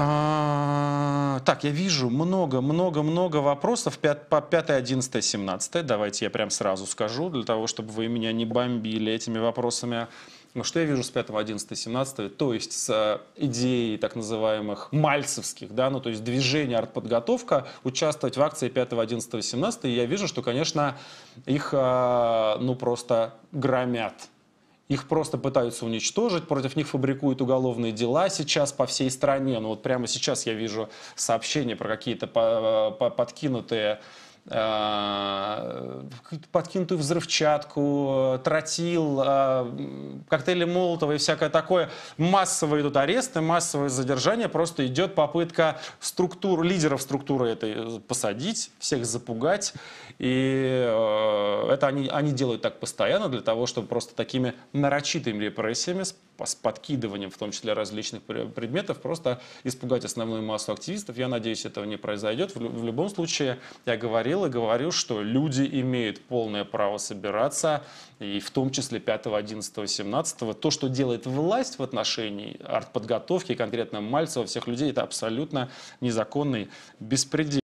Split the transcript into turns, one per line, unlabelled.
А, так, я вижу много-много-много вопросов 5, по 5, 11, 17. Давайте я прям сразу скажу, для того, чтобы вы меня не бомбили этими вопросами. Ну что я вижу с 5, 11, 17, то есть с э, идеей так называемых мальцевских, да, ну то есть движение артподготовка, участвовать в акции 5, 11, 17, и я вижу, что, конечно, их, э, ну просто громят их просто пытаются уничтожить, против них фабрикуют уголовные дела сейчас по всей стране. Ну вот прямо сейчас я вижу сообщения про какие-то э, подкинутые э, подкинутую взрывчатку, э, тротил, э, коктейли Молотова и всякое такое. массовые идут аресты, массовые задержания, просто идет попытка структур, лидеров структуры этой э, посадить, всех запугать. И это они, они делают так постоянно для того, чтобы просто такими нарочитыми репрессиями с подкидыванием в том числе различных предметов, просто испугать основную массу активистов. Я надеюсь, этого не произойдет. В любом случае, я говорил и говорю, что люди имеют полное право собираться, и в том числе 5, 11, 17. То, что делает власть в отношении артподготовки, конкретно Мальцева, всех людей, это абсолютно незаконный беспредел.